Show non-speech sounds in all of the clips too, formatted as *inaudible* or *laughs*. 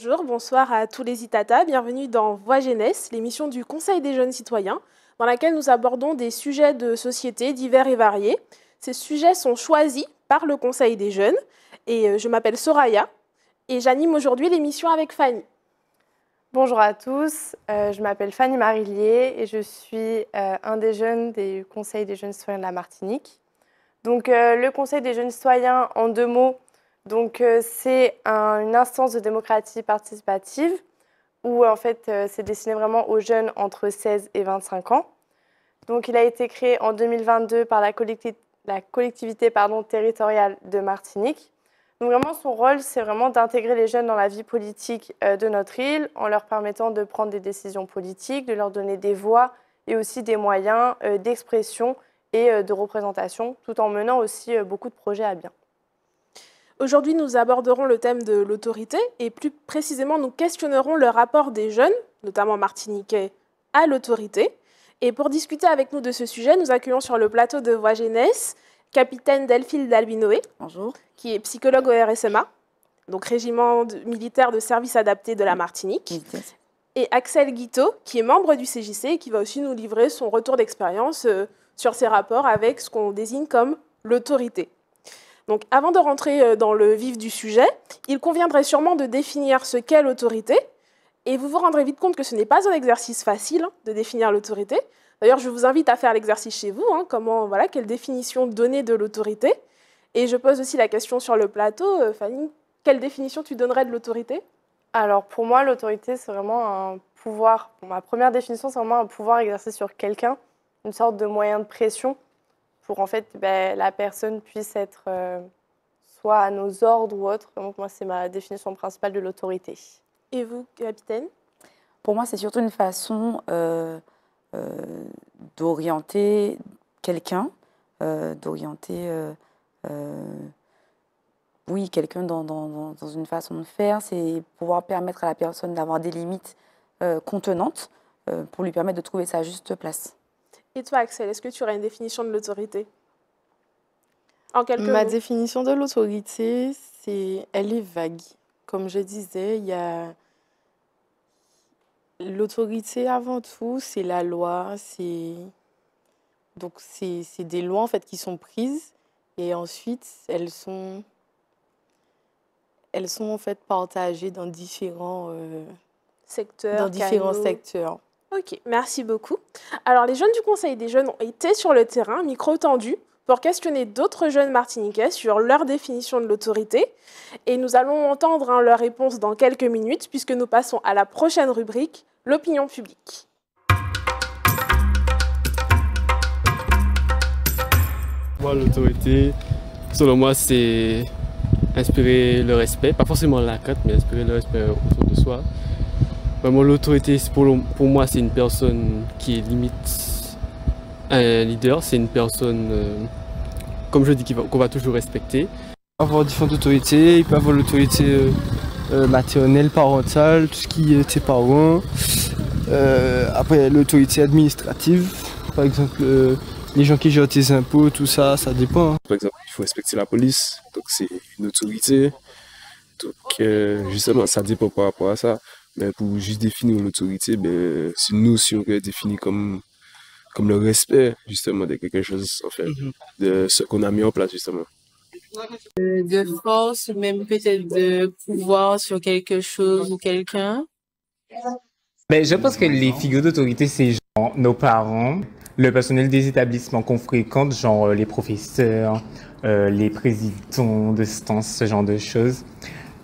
Bonjour, bonsoir à tous les Itata. Bienvenue dans Voix Jeunesse, l'émission du Conseil des jeunes citoyens, dans laquelle nous abordons des sujets de société divers et variés. Ces sujets sont choisis par le Conseil des jeunes et euh, je m'appelle Soraya et j'anime aujourd'hui l'émission avec Fanny. Bonjour à tous, euh, je m'appelle Fanny Marillier et je suis euh, un des jeunes du Conseil des jeunes citoyens de la Martinique. Donc le Conseil des jeunes citoyens, en deux mots, donc euh, c'est une instance de démocratie participative où en fait euh, c'est destiné vraiment aux jeunes entre 16 et 25 ans. Donc il a été créé en 2022 par la, la collectivité territoriale de Martinique. Donc vraiment son rôle c'est vraiment d'intégrer les jeunes dans la vie politique euh, de notre île en leur permettant de prendre des décisions politiques, de leur donner des voix et aussi des moyens d'expression et de représentation tout en menant aussi beaucoup de projets à bien. Aujourd'hui, nous aborderons le thème de l'autorité et plus précisément, nous questionnerons le rapport des jeunes, notamment martiniquais, à l'autorité. Et pour discuter avec nous de ce sujet, nous accueillons sur le plateau de Voix Jeunesse capitaine Delphine Dalbinoé, qui est psychologue au RSMA, donc régiment militaire de service adapté de la Martinique, et Axel Guiteau, qui est membre du CJC et qui va aussi nous livrer son retour d'expérience euh, sur ses rapports avec ce qu'on désigne comme l'autorité. Donc avant de rentrer euh, dans le vif du sujet, il conviendrait sûrement de définir ce qu'est l'autorité, et vous vous rendrez vite compte que ce n'est pas un exercice facile hein, de définir l'autorité. D'ailleurs, je vous invite à faire l'exercice chez vous, hein, comment, voilà, quelle définition donner de l'autorité. Et je pose aussi la question sur le plateau, euh, Fanny, quelle définition tu donnerais de l'autorité Alors pour moi, l'autorité, c'est vraiment un pouvoir. Ma première définition, c'est vraiment un pouvoir exercé sur quelqu'un, une sorte de moyen de pression pour en fait ben, la personne puisse être euh, soit à nos ordres ou autre. Donc moi, c'est ma définition principale de l'autorité. Et vous, capitaine Pour moi, c'est surtout une façon euh, euh, d'orienter quelqu'un, d'orienter, oui, quelqu'un dans, une façon de faire. C'est pouvoir permettre à la personne d'avoir des limites contenantes pour lui permettre de trouver sa juste place. Et toi, Axel, est-ce que tu aurais une définition de l'autorité en Ma définition de l'autorité, c'est, elle est vague. Comme je disais, il y a l'autorité avant tout, c'est la loi, c'est donc c'est des lois en fait qui sont prises et ensuite elles sont elles sont en fait partagées dans différents euh, secteurs, dans différents secteurs. Ok, merci beaucoup. Alors, les jeunes du Conseil des jeunes ont été sur le terrain, micro tendu, pour questionner d'autres jeunes martiniquais sur leur définition de l'autorité. Et nous allons entendre hein, leur réponse dans quelques minutes, puisque nous passons à la prochaine rubrique, l'opinion publique. Moi, l'autorité, selon moi, c'est inspirer le respect, pas forcément la cote, mais inspirer le respect autour de soi. Bah, l'autorité, pour, moi, c'est une personne qui est limite un leader, c'est une personne, euh, comme je dis, qu'on va, respecter. Il toujours respecter. Avoir différentes autorités, il peut avoir l'autorité euh, euh, maternelle, parentale, tout ce qui est tes parents. Euh, après, l'autorité administrative, par exemple, les gens qui gèrent tes impôts, tout ça, ça dépend. Hein. Par exemple, il faut respecter la police, donc c'est une autorité. Donc, justement, ça dépend par rapport à ça. Mais ben, pour juste définir l'autorité, ben, c'est nous notion qui est définie comme, comme le respect, justement, de quelque chose, en fait, mhm. de ce qu'on a mis en place, justement. Euh, de force, même peut-être de pouvoir sur quelque chose ou quelqu'un. Mais ben, je pense que les figures d'autorité, c'est genre nos parents, le personnel des établissements qu'on fréquente, genre euh, les professeurs, euh, les présidents de stances, ce genre de choses.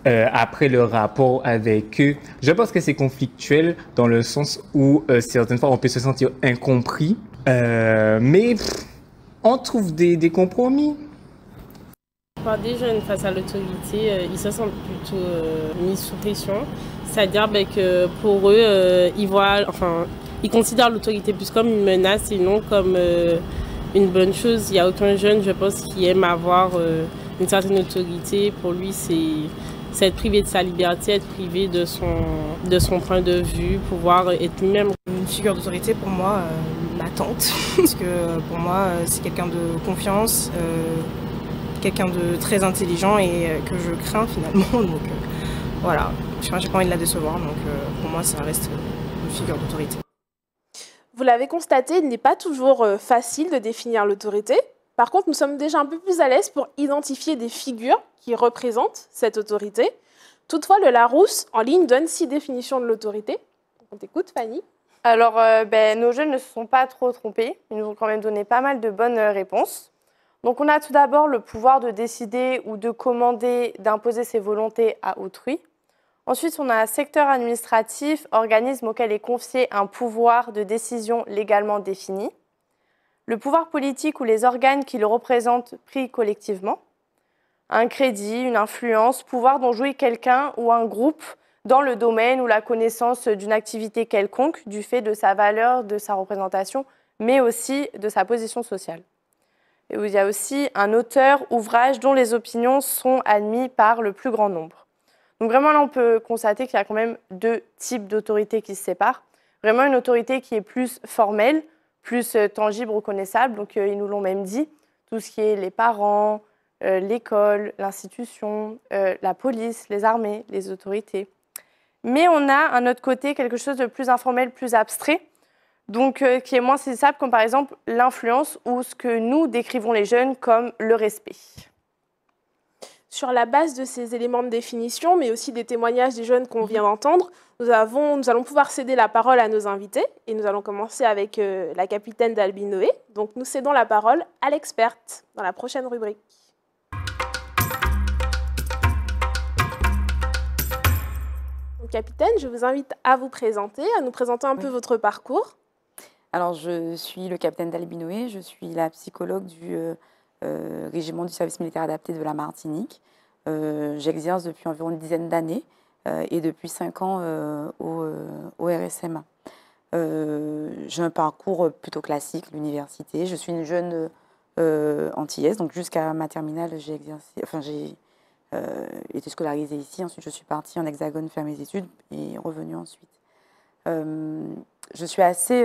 Euh, après le rapport avec eux. Je pense que c'est conflictuel dans le sens où euh, certaines fois on peut se sentir incompris, euh, mais on trouve des, des compromis. Par des jeunes face à l'autorité, ils se sentent plutôt mis sous pression. C'est-à-dire ben, que pour eux, ils voient, enfin, ils considèrent l'autorité plus comme une menace et non comme une bonne chose. Il n'y a aucun jeune, je pense, qui aime avoir une certaine autorité. Pour lui, c'est c'est être privé de sa liberté, être privé de son, de son point de vue, pouvoir être même... Une figure d'autorité pour moi, euh, ma tante, *laughs* parce que euh, pour moi euh, c'est quelqu'un de confiance, quelqu'un de très intelligent et que je crains finalement, *laughs* donc voilà, je n'ai pas envie de la décevoir, donc pour moi ça reste une figure d'autorité. Vous l'avez constaté, il n'est pas toujours facile de définir l'autorité, par contre, nous sommes déjà un peu plus à l'aise pour identifier des figures qui représentent cette autorité. Toutefois, le Larousse, en ligne, donne six définitions de l'autorité. On t'écoute, Fanny. Alors, euh, ben, nos jeunes ne se sont pas trop trompés. Ils nous ont quand même donné pas mal de bonnes euh, réponses. Donc, on a tout d'abord le pouvoir de décider ou de commander, d'imposer ses volontés à autrui. Ensuite, on a un secteur administratif, organisme auquel est confié un pouvoir de décision légalement défini le pouvoir politique ou les organes qui le représentent pris collectivement, un crédit, une influence, pouvoir dont jouit quelqu'un ou un groupe dans le domaine ou la connaissance d'une activité quelconque du fait de sa valeur, de sa représentation, mais aussi de sa position sociale. il y a aussi un auteur, ouvrage dont les opinions sont admises par le plus grand nombre. Donc vraiment là, on peut constater qu'il y a quand même deux types d'autorité qui se séparent. Vraiment une autorité qui est plus formelle, plus euh, tangible, reconnaissable. Donc euh, ils nous l'ont même dit, tout ce qui est les parents, euh, l'école, l'institution, la police, les armées, les autorités. Mais on a un autre côté, quelque chose de plus informel, plus abstrait, donc qui est moins saisissable, comme par exemple l'influence ou ce que nous décrivons les jeunes comme le respect. Sur la base de ces éléments de définition, mais aussi des témoignages des jeunes qu'on mhm. vient d'entendre, nous, avons, nous allons pouvoir céder la parole à nos invités et nous allons commencer avec euh, la capitaine d'Albinoé. Donc nous cédons la parole à l'experte dans la prochaine rubrique. capitaine, je vous invite à vous présenter, à nous présenter un peu votre parcours. Alors je suis le capitaine d'Albinoé, je suis la psychologue du... Euh, euh, régiment du service militaire adapté de la Martinique. Euh, j'exerce depuis environ une dizaine d'années euh, et depuis cinq ans au, RSMA. J'ai un parcours plutôt classique, l'université. Je suis une jeune antillaise, donc jusqu'à ma terminale, j'ai enfin, été scolarisée ici. Ensuite, je suis partie en Hexagone faire mes études et revenue ensuite. je suis assez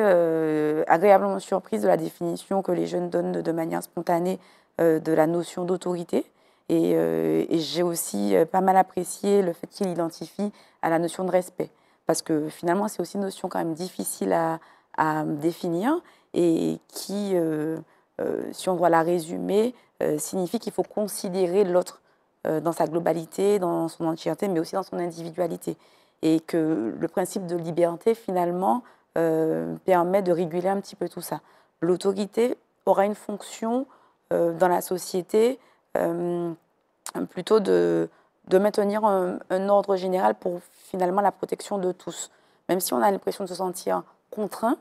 agréablement surprise de la définition que les jeunes donnent de manière spontanée euh, de la notion d'autorité. Et, euh, j'ai aussi euh, pas mal apprécié le fait qu'il identifie à la notion de respect. Parce que finalement, c'est aussi une notion quand même difficile à, définir et qui, si on doit la résumer, signifie qu'il faut considérer l'autre dans sa globalité, dans son entièreté, mais aussi dans son individualité. Et que le principe de liberté, finalement, permet de réguler un petit peu tout ça. L'autorité aura une fonction euh, dans la société, euh, plutôt de, de maintenir un, ordre général pour finalement la protection de tous. Même si on a l'impression de se sentir contraint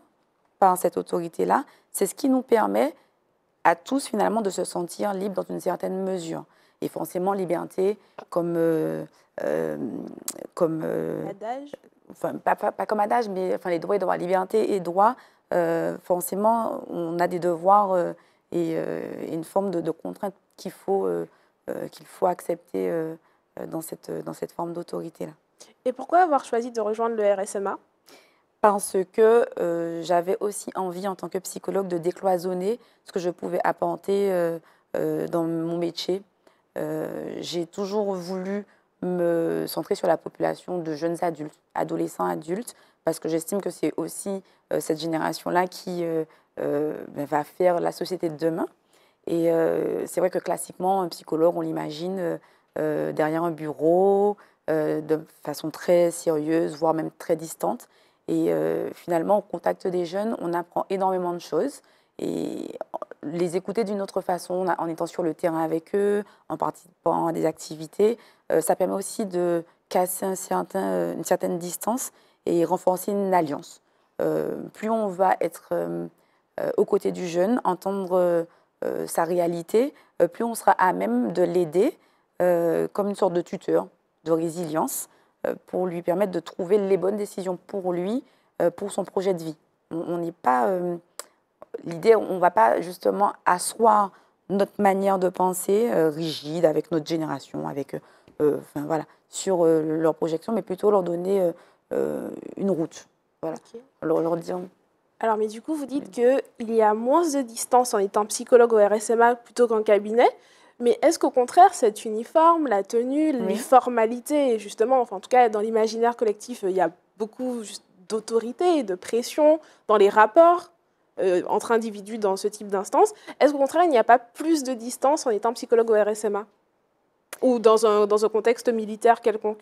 par cette autorité-là, c'est ce qui nous permet à tous finalement de se sentir libres dans une certaine mesure. Et forcément, liberté comme... Euh, comme adage pas, pas, comme adage, mais enfin, les droits et droits. Liberté et droits, forcément, on a des devoirs et, euh, une forme de, contrainte qu'il faut, euh, euh, qu'il faut accepter dans, cette, dans cette forme d'autorité-là. Et pourquoi avoir choisi de rejoindre le RSMA parce que j'avais aussi envie en tant que psychologue de décloisonner ce que je pouvais apporter dans mon métier. J'ai toujours voulu me centrer sur la population de jeunes adultes, adolescents, adultes, parce que j'estime que c'est aussi cette génération-là qui euh, ben, va faire la société de demain. Et euh, c'est vrai que classiquement, un psychologue, on l'imagine euh, derrière un bureau, de façon très sérieuse, voire même très distante. Et finalement, au contact des jeunes, on apprend énormément de choses et les écouter d'une autre façon, en étant sur le terrain avec eux, en participant à des activités, ça permet aussi de casser un certain, une certaine distance et renforcer une alliance. plus on va être euh, aux côtés du jeune, entendre euh, euh, sa réalité, plus on sera à même de l'aider comme une sorte de tuteur de résilience pour lui permettre de trouver les bonnes décisions pour lui, pour son projet de vie. On n'est pas. L'idée, on ne va pas justement asseoir notre manière de penser rigide avec notre génération, avec. voilà, sur leur projection, mais plutôt leur donner une route. Voilà. leur dire alors, mais du coup, vous dites qu'il y a moins de distance en étant psychologue au RSMA plutôt qu'en cabinet. Mais est-ce qu'au contraire, cet uniforme, la tenue, les formalités, justement, enfin, en tout cas, dans l'imaginaire collectif, il y a beaucoup d'autorité, et de pression dans les rapports euh, entre individus dans ce type d'instance. Est-ce qu'au contraire, il n'y a pas plus de distance en étant psychologue au RSMA Ou dans un contexte militaire quelconque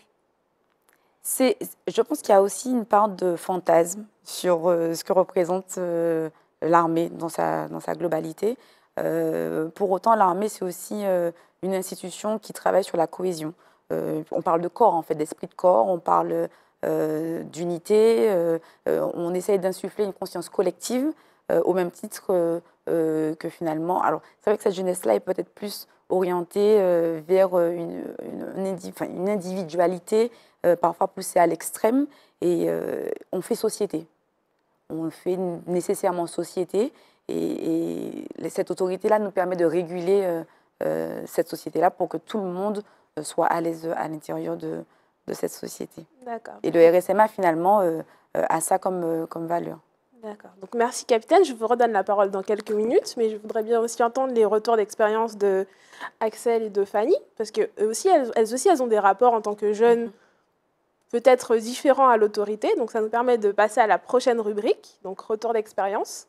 je pense qu'il y a aussi une part de fantasme sur euh, ce que représente euh, l'armée dans sa, globalité. Euh, pour autant, l'armée, c'est aussi une institution qui travaille sur la cohésion. on parle de corps, en fait, d'esprit de corps, on parle d'unité, on essaye d'insuffler une conscience collective au même titre que finalement. Alors, c'est vrai que cette jeunesse-là est peut-être plus orienté euh, vers euh, une, une, individualité euh, parfois poussée à l'extrême et on fait société. On fait nécessairement société et, cette autorité-là nous permet de réguler cette société-là pour que tout le monde soit à l'aise à l'intérieur de, de cette société. Et le RSMA, finalement, a ça comme, comme valeur. D'accord. Donc merci capitaine, je vous redonne la parole dans quelques minutes, mais je voudrais bien aussi entendre les retours d'expérience de Axel et de Fanny, parce que aussi, elles, aussi, elles ont des rapports en tant que jeunes mhm. peut-être différents à l'autorité, donc ça nous permet de passer à la prochaine rubrique, donc retour d'expérience.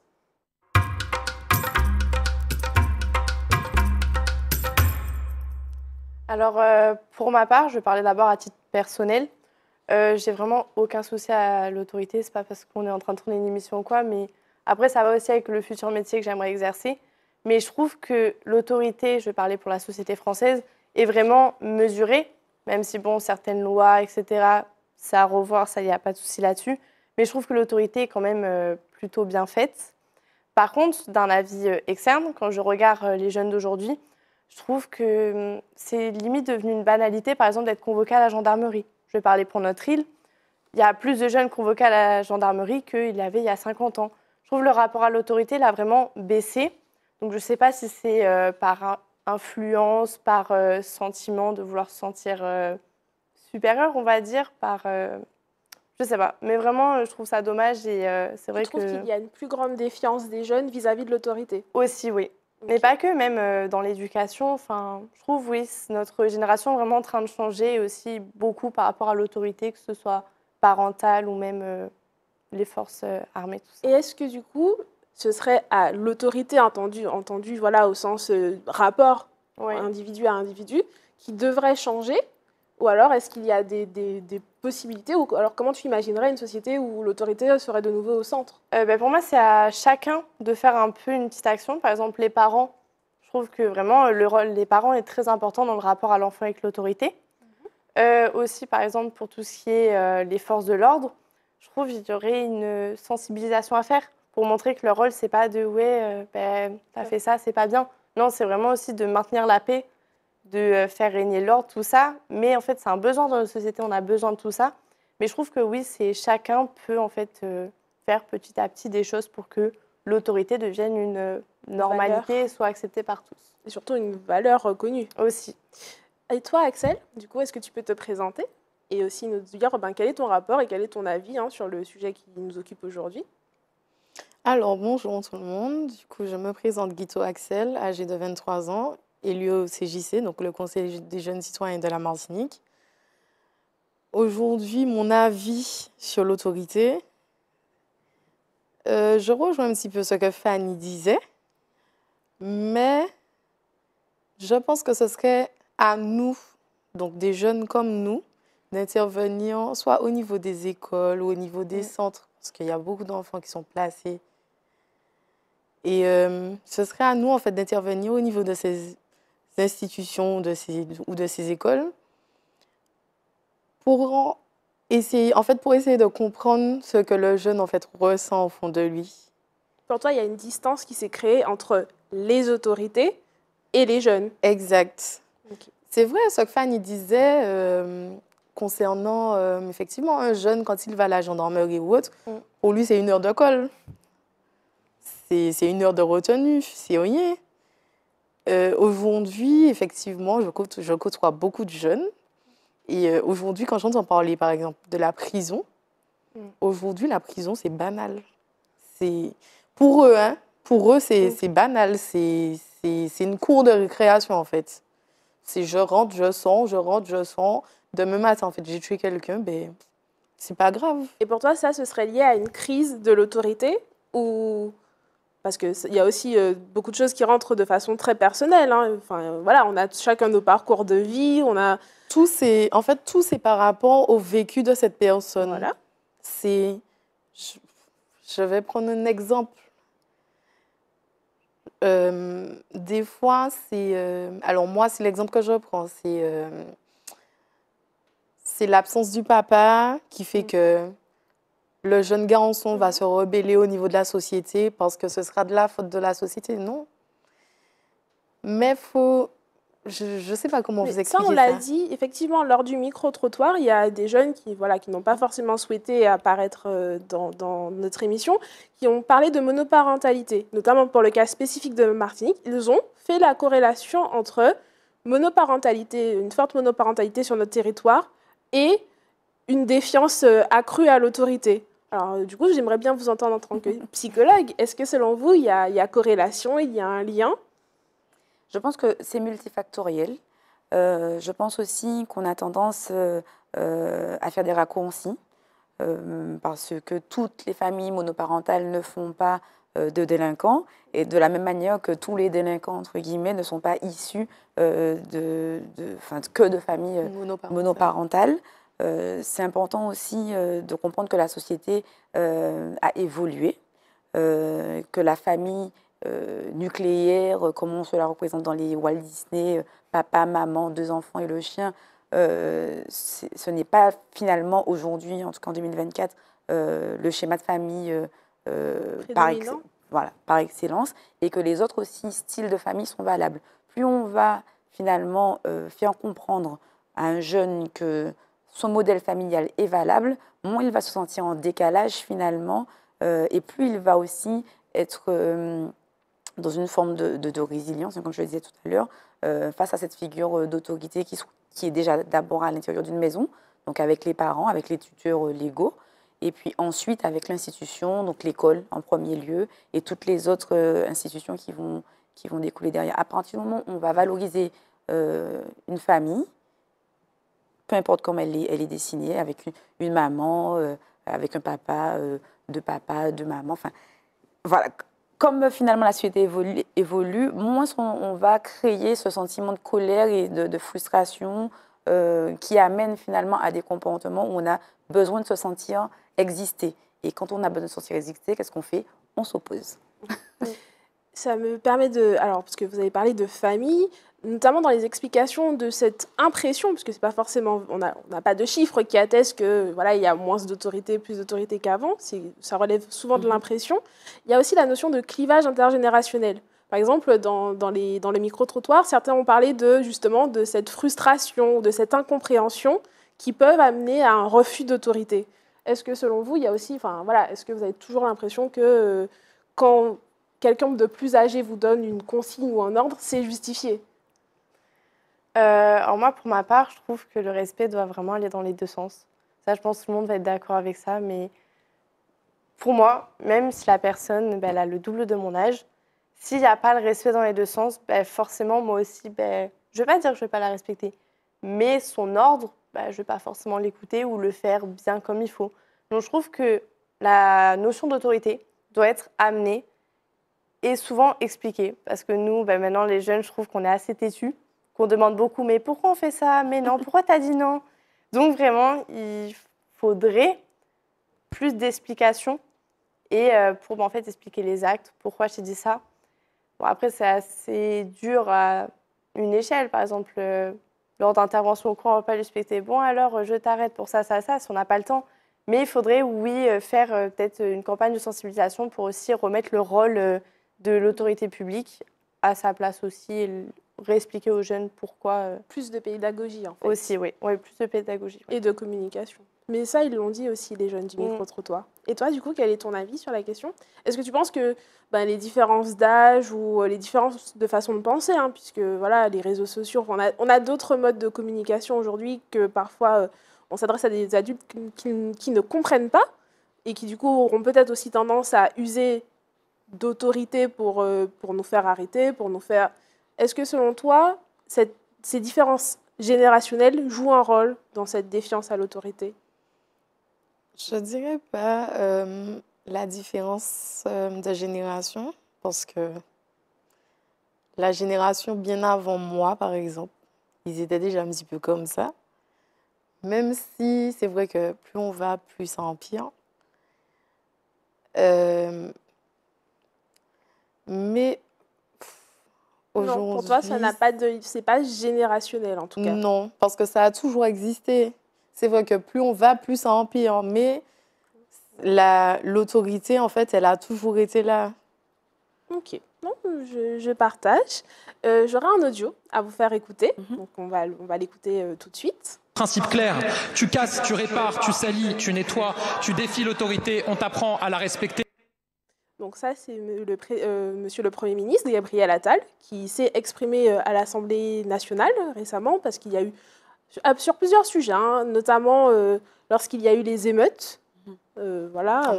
Alors euh, pour ma part, je vais parler d'abord à titre personnel. Euh, j'ai vraiment aucun souci à l'autorité. C'est pas parce qu'on est en train de tourner une émission ou quoi, mais après, ça va aussi avec le futur métier que j'aimerais exercer. Mais je trouve que l'autorité, je vais parler pour la société française, est vraiment mesurée, même si, bon, certaines lois, etc., ça à revoir, ça, il n'y a pas de souci là-dessus. Mais je trouve que l'autorité est quand même euh, plutôt bien faite. Par contre, d'un avis euh, externe, quand je regarde les jeunes d'aujourd'hui, je trouve que hum, c'est limite devenu une banalité, par exemple, d'être convoqué à la gendarmerie je vais parler pour notre île, il y a plus de jeunes convoqués à la gendarmerie qu'il y avait il y a 50 ans. Je trouve le rapport à l'autorité, l'a vraiment baissé. Donc je ne sais pas si c'est euh, par influence, par euh, sentiment de vouloir se sentir euh, supérieur, on va dire, par... Je sais pas, mais vraiment, je trouve ça dommage et c'est vrai que. Je trouve qu'il y a une plus grande défiance des jeunes vis à -vis de l'autorité. Aussi, oui. Mais pas que, même euh, dans l'éducation. Enfin, je trouve, oui, notre génération est vraiment en train de changer aussi beaucoup par rapport à l'autorité, que ce soit parentale ou même euh, les forces euh, armées. Et est-ce que du coup, ce serait à l'autorité entendue, entendu, voilà, au sens rapport individu à individu, qui devrait changer ou alors, est-ce qu'il y a des, possibilités Ou alors, comment tu imaginerais une société où l'autorité serait de nouveau au centre euh, ben Pour moi, c'est à chacun de faire un peu une petite action. Par exemple, les parents. Je trouve que vraiment, le rôle des parents est très important dans le rapport à l'enfant avec l'autorité. Mhm. Euh, aussi, par exemple, pour tout ce qui est euh, les forces de l'ordre, je trouve qu'il y aurait une sensibilisation à faire pour montrer que leur rôle, c'est pas de ouais, ben, t'as fait ça, c'est pas bien. Non, c'est vraiment aussi de maintenir la paix de euh, faire régner l'ordre, tout ça. Mais en fait, c'est un besoin dans la société, on a besoin de tout ça. Mais je trouve que oui, c'est chacun peut en fait euh, faire petit à petit des choses pour que l'autorité devienne une euh, normalité et soit acceptée par tous. Et surtout une valeur reconnue. Aussi. Et toi, Axel, du coup, est-ce que tu peux te présenter et aussi nous dire ben, quel est ton rapport et quel est ton avis hein, sur le sujet qui nous occupe aujourd'hui alors bonjour tout le monde, du coup je me présente Guito Axel, âgé de 23 ans élue au CJC, donc le Conseil des jeunes citoyens de la Martinique. Aujourd'hui, mon avis sur l'autorité, euh, je rejoins un petit peu ce que Fanny disait, mais je pense que ce serait à nous, donc des jeunes comme nous, d'intervenir soit au niveau des écoles ou au niveau des centres, parce qu'il y a beaucoup d'enfants qui sont placés. Et euh, ce serait à nous, en fait, d'intervenir au niveau de ces, institutions de ces, ou de ces écoles pour essayer, en fait, pour essayer de comprendre ce que le jeune en fait ressent au fond de lui. Pour toi, il y a une distance qui s'est créée entre les autorités et les jeunes. Exact. C'est vrai, Sokfan, il disait euh, concernant euh, effectivement un jeune quand il va à la gendarmerie ou autre, mm. pour lui c'est une heure de colle, c'est une heure de retenue, c'est rien. Euh, aujourd'hui, effectivement, je côtoie, je beaucoup de jeunes. Et euh, aujourd'hui, quand j'entends parler, par exemple, de la prison, mm. aujourd'hui, la prison, c'est banal. C'est pour eux, hein, pour eux, c'est mm. banal. C'est une cour de récréation, en fait. C'est je rentre, je sens, je rentre, je sens. me mettre en fait, j'ai tué quelqu'un, ben, c'est pas grave. Et pour toi, ça, ce serait lié à une crise de l'autorité ou parce qu'il y a aussi euh, beaucoup de choses qui rentrent de façon très personnelle. Hein. Enfin, euh, voilà, on a chacun nos parcours de vie, on a... Tout c'est, en fait, tout c'est par rapport au vécu de cette personne. Voilà. C'est... Je, vais prendre un exemple. Euh, des fois, c'est... alors moi, c'est l'exemple que je prends. C'est, c'est l'absence du papa qui fait mm. que le jeune garçon va se rebeller au niveau de la société parce que ce sera de la faute de la société. Non. Mais faut. Je ne sais pas comment vous expliquer ça. on l'a dit, effectivement, lors du micro-trottoir, il y a des jeunes qui voilà, qui n'ont pas forcément souhaité apparaître euh, dans, dans, notre émission, qui ont parlé de monoparentalité, notamment pour le cas spécifique de Martinique. Ils ont fait la corrélation entre monoparentalité, une forte monoparentalité sur notre territoire et une défiance euh, accrue à l'autorité. Alors, euh, du coup, j'aimerais bien vous entendre en tant que *laughs* psychologue. Est-ce que selon vous, il y, a, corrélation, il y a un lien Je pense que c'est multifactoriel. Euh, je pense aussi qu'on a tendance euh, à faire des raccourcis parce que toutes les familles monoparentales ne font pas de délinquants et de la même manière que tous les délinquants entre guillemets ne sont pas issus de, que de familles monoparentales. Euh, c'est important aussi euh, de comprendre que la société euh, a évolué, que la famille nucléaire, comme on se la représente dans les Walt Disney, papa, maman, deux enfants et le chien, ce n'est pas finalement aujourd'hui, en tout cas en 2024, le schéma de famille par, voilà, par excellence et que les autres aussi styles de famille sont valables. Plus on va finalement faire comprendre à un jeune que son modèle familial est valable, moins il va se sentir en décalage finalement, euh, et plus il va aussi être euh, dans une forme de, résilience, comme je le disais tout à l'heure, euh, face à cette figure d'autorité qui, est déjà d'abord à l'intérieur d'une maison, donc avec les parents, avec les tuteurs légaux, et puis ensuite avec l'institution, donc l'école en premier lieu, et toutes les autres institutions qui vont, qui vont découler derrière. À partir du moment où on va valoriser une famille, peu importe comment elle est, elle est dessinée, avec une, maman, euh, avec un papa, de euh, deux papas, deux mamans. Enfin, voilà. Comme euh, finalement la société évolue, moins on, va créer ce sentiment de colère et de, frustration qui amène finalement à des comportements où on a besoin de se sentir exister. Et quand on a besoin de se sentir exister, qu'est-ce qu'on fait On s'oppose. *laughs* Ça me permet de... Alors, parce que vous avez parlé de famille, notamment dans les explications de cette impression, puisque c'est pas forcément, on n'a pas de chiffres qui attestent que voilà, il y a moins d'autorité, plus d'autorité qu'avant. Ça relève souvent de mm. l'impression. Il y a aussi la notion de clivage intergénérationnel. Par exemple, dans, dans les, dans les micro trottoir certains ont parlé de, justement de cette frustration, de cette incompréhension qui peuvent amener à un refus d'autorité. Est-ce que selon vous, il y a aussi, enfin voilà, est-ce que vous avez toujours l'impression que euh, quand quelqu'un de plus âgé vous donne une consigne ou un ordre, c'est justifié euh, alors moi, pour ma part, je trouve que le respect doit vraiment aller dans les deux sens. Ça, je pense que tout le monde va être d'accord avec ça, mais pour moi, même si la personne, ben, elle a le double de mon âge, s'il n'y a pas le respect dans les deux sens, ben, forcément, moi aussi, ben, je ne vais pas dire que je ne vais pas la respecter, mais son ordre, ben, je ne vais pas forcément l'écouter ou le faire bien comme il faut. Donc je trouve que la notion d'autorité doit être amenée et souvent expliquée, parce que nous, maintenant, les jeunes, je trouve qu'on est assez têtus qu'on demande beaucoup, mais pourquoi on fait ça Mais non, pourquoi tu as dit non Donc vraiment, il faudrait plus d'explications et euh, pour ben, en fait expliquer les actes, pourquoi j'ai dit ça. Bon, après, c'est assez dur à une échelle, par exemple, euh, lors d'intervention au cours, on ne va pas lui expliquer, bon alors, euh, je t'arrête pour ça, ça, ça, si on n'a pas le temps. Mais il faudrait, oui, faire peut-être une campagne de sensibilisation pour aussi remettre le rôle de l'autorité publique à sa place aussi réexpliquer aux jeunes pourquoi. Euh, plus de pédagogie, en fait. Aussi, oui. Oui, plus de pédagogie. Et de communication. Mais ça, ils l'ont dit aussi, les jeunes du mm. micro-trottoir. Et toi, du coup, quel est ton avis sur la question Est-ce que tu penses que bah, les différences d'âge ou euh, les différences de façon de penser, hein, puisque voilà, les réseaux sociaux, on a, d'autres modes de communication aujourd'hui que parfois euh, on s'adresse à des adultes qui, ne comprennent pas et qui, du coup, auront peut-être aussi tendance à user d'autorité pour, pour nous faire arrêter, pour nous faire est-ce que selon toi, ces différences générationnelles jouent un rôle dans cette défiance à l'autorité Je dirais pas euh, la différence euh, de génération, parce que la génération bien avant moi, par exemple, ils étaient déjà un petit peu comme ça. Même si c'est vrai que plus on va, plus ça empire. Euh, mais pour toi, ça n'a pas de, c'est pas générationnel en tout cas. Non, parce que ça a toujours existé. C'est vrai que plus on va, plus ça empire. Mais la, l'autorité, en fait, elle a toujours été là. Ok, je, partage. Euh, j'aurai un audio à vous faire écouter. Mhm. Donc on va, on va l'écouter euh, tout de suite. Principe clair, tu casses, tu répares, tu salis, tu nettoies, tu défies l'autorité, on t'apprend à la respecter. Donc ça, c'est le euh, Monsieur le Premier ministre, Gabriel Attal, qui s'est exprimé euh, à l'Assemblée nationale euh, récemment, parce qu'il y a eu, sur ah, plusieurs sujets, hein, notamment lorsqu'il y a eu les émeutes. Mhm. voilà,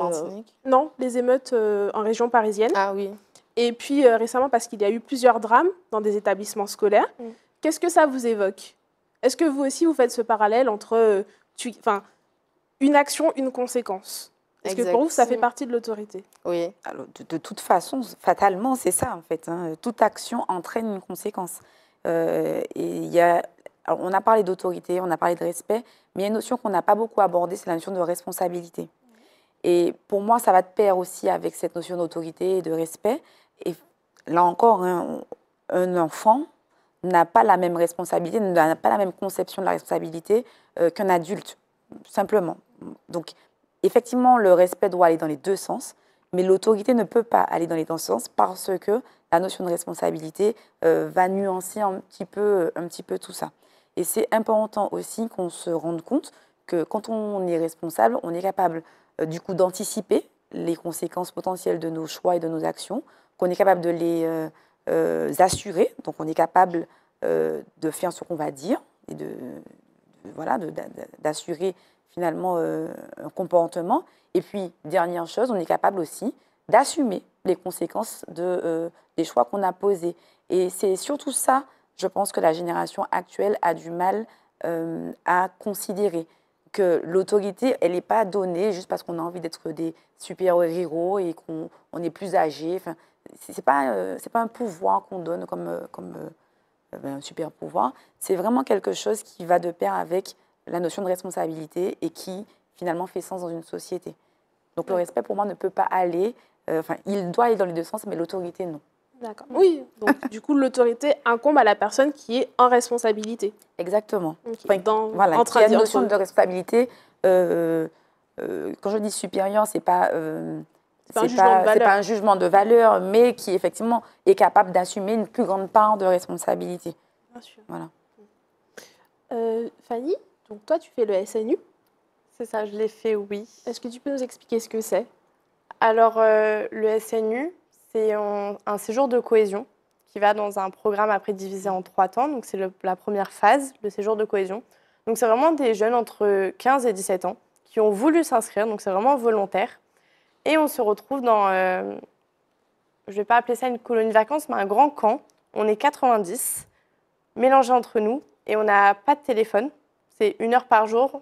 Non, les émeutes en région parisienne. Ah oui. Et puis récemment, parce qu'il y a eu plusieurs drames dans des établissements scolaires. Mhm. Qu'est-ce que ça vous évoque Est-ce que vous aussi, vous faites ce parallèle entre une action, une conséquence est-ce que pour vous, ça fait partie de l'autorité Oui, Alors, de, toute façon, fatalement, c'est ça en fait. Hein. Toute action entraîne une conséquence. Euh, et y a, on a parlé d'autorité, on a parlé de respect, mais il y a une notion qu'on n'a pas beaucoup abordée, c'est la notion de responsabilité. Et pour moi, ça va de pair aussi avec cette notion d'autorité et de respect. Et là encore, hein, un enfant n'a pas la même responsabilité, n'a pas la même conception de la responsabilité euh, qu'un adulte, simplement. Donc, Effectivement, le respect doit aller dans les deux sens, mais l'autorité ne peut pas aller dans les deux sens parce que la notion de responsabilité euh, va nuancer euh, un petit peu, tout ça. Et c'est important aussi qu'on se rende compte que quand on est responsable, on est capable euh, du coup d'anticiper les conséquences potentielles de nos choix et de nos actions, qu'on est capable de les assurer, donc on est capable de faire ce qu'on va dire et voilà d'assurer finalement euh, un comportement. Et puis, dernière chose, on est capable aussi d'assumer les conséquences de, euh, des choix qu'on a posés. Et c'est surtout ça, je pense, que la génération actuelle a du mal euh, à considérer. Que l'autorité, elle n'est pas donnée juste parce qu'on a envie d'être des super-héros et qu'on on est plus âgé. Enfin, ce n'est pas, c'est pas un pouvoir qu'on donne comme, comme ben, un super pouvoir. C'est vraiment quelque chose qui va de pair avec la notion de responsabilité et qui finalement fait sens dans une société. Donc le respect pour moi ne peut pas aller, euh, enfin il doit aller dans les deux sens, mais l'autorité non. D'accord. Oui, donc *laughs* du coup l'autorité incombe à la personne qui est en responsabilité. Exactement. dans, voilà, notion de responsabilité. Euh, euh, quand je dis supérieur, c'est pas pas, un jugement de valeur, mais qui effectivement est capable d'assumer une plus grande part de responsabilité. Bien sûr. Voilà. Fanny, donc toi, tu fais le SNU C'est ça, je l'ai fait, oui. Est-ce que tu peux nous expliquer ce que c'est Alors, euh, le SNU, c'est un, séjour de cohésion qui va dans un programme après divisé en trois temps. Donc, c'est la première phase, le séjour de cohésion. Donc, c'est vraiment des jeunes entre 15 et 17 ans qui ont voulu s'inscrire. Donc, c'est vraiment volontaire. Et on se retrouve dans, euh, je ne vais pas appeler ça une colonie de vacances, mais un grand camp. On est 90, mélangés entre nous, et on n'a pas de téléphone c'est une heure par jour.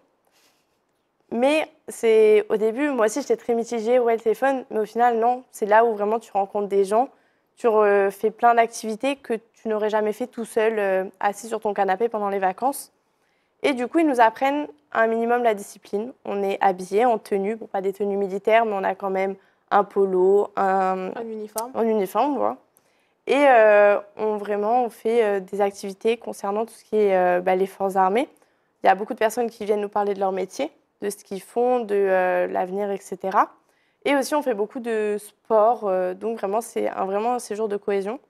Mais c'est au début, moi aussi, j'étais très mitigée, ouais, le téléphone, mais au final, non, c'est là où vraiment tu rencontres des gens, tu fais plein d'activités que tu n'aurais jamais fait tout seul, euh, assis sur ton canapé pendant les vacances. Et du coup, ils nous apprennent un minimum la discipline. On est habillé en tenue, pas des tenues militaires, mais on a quand même un polo, un, uniforme. Un uniforme, Et euh, on, vraiment, on fait euh, des activités concernant tout ce qui est bah, les forces armées. Il y a beaucoup de personnes qui viennent nous parler de leur métier, de ce qu'ils font, de euh, l'avenir, etc. Et aussi, on fait beaucoup de sport, euh, donc vraiment, c'est un, vraiment un séjour de cohésion.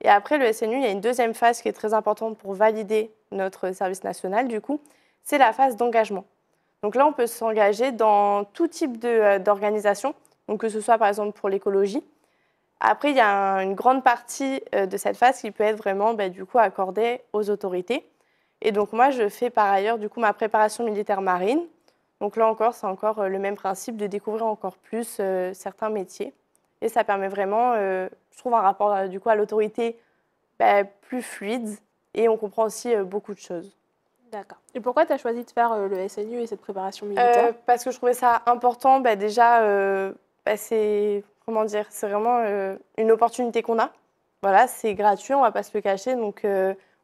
Et après le SNU, il y a une deuxième phase qui est très importante pour valider notre service national, du coup, c'est la phase d'engagement. Donc là, on peut s'engager dans tout type euh, d'organisation, donc que ce soit par exemple pour l'écologie. Après, il y a une grande partie de cette phase qui peut être vraiment, bah, du coup, accordée aux autorités. Et donc moi, je fais par ailleurs du coup ma préparation militaire marine. Donc là encore, c'est encore euh, le même principe de découvrir encore plus euh, certains métiers. Et ça permet vraiment, euh, je trouve, un rapport du coup à l'autorité bah, plus fluide et on comprend aussi beaucoup de choses. D'accord. Et pourquoi tu as choisi de faire le SNU et cette préparation militaire Parce que je trouvais ça important. Bah, déjà, bah, c'est comment dire, c'est vraiment une opportunité qu'on a. Voilà, c'est gratuit, on ne va pas se le cacher, donc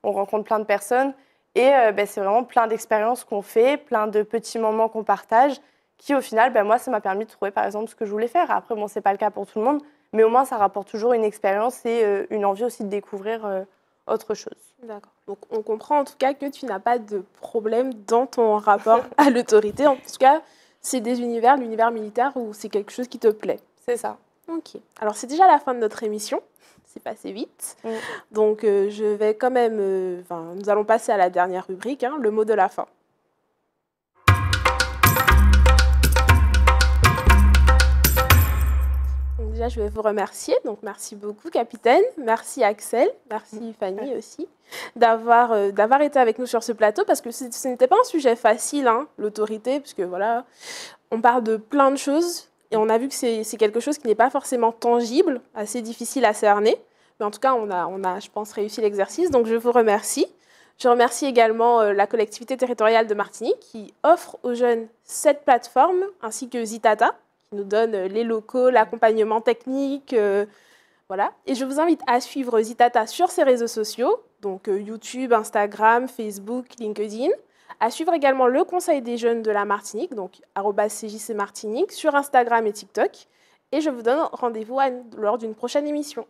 on rencontre plein de personnes. Et euh, ben, c'est vraiment plein d'expériences qu'on fait, plein de petits moments qu'on partage, qui au final, ben, moi, ça m'a permis de trouver par exemple ce que je voulais faire. Après, bon, ce n'est pas le cas pour tout le monde, mais au moins, ça rapporte toujours une expérience et euh, une envie aussi de découvrir euh, autre chose. D'accord. Donc, on comprend en tout cas que tu n'as pas de problème dans ton rapport *laughs* à l'autorité. En tout cas, c'est des univers, l'univers militaire, où c'est quelque chose qui te plaît. C'est ça. Ok. Alors, c'est déjà la fin de notre émission c'est passé vite. Mm. Donc, euh, je vais quand même. Euh, nous allons passer à la dernière rubrique, hein, le mot de la fin. déjà, je vais vous remercier. Donc, merci beaucoup, capitaine. Merci, Axel. Merci, mm. Fanny aussi, d'avoir euh, d'avoir été avec nous sur ce plateau parce que ce n'était pas un sujet facile, hein, l'autorité, puisque voilà, on parle de plein de choses et on a vu que c'est quelque chose qui n'est pas forcément tangible, assez difficile à cerner. Mais en tout cas, on a, on a je pense, réussi l'exercice. Donc, je vous remercie. Je remercie également euh, la collectivité territoriale de Martinique qui offre aux jeunes cette plateforme, ainsi que Zitata, qui nous donne euh, les locaux, l'accompagnement technique. Euh, voilà. Et je vous invite à suivre Zitata sur ses réseaux sociaux, donc YouTube, Instagram, Facebook, LinkedIn. À suivre également le Conseil des jeunes de la Martinique, donc CJC Martinique, sur Instagram et TikTok. Et je vous donne rendez-vous lors d'une prochaine émission.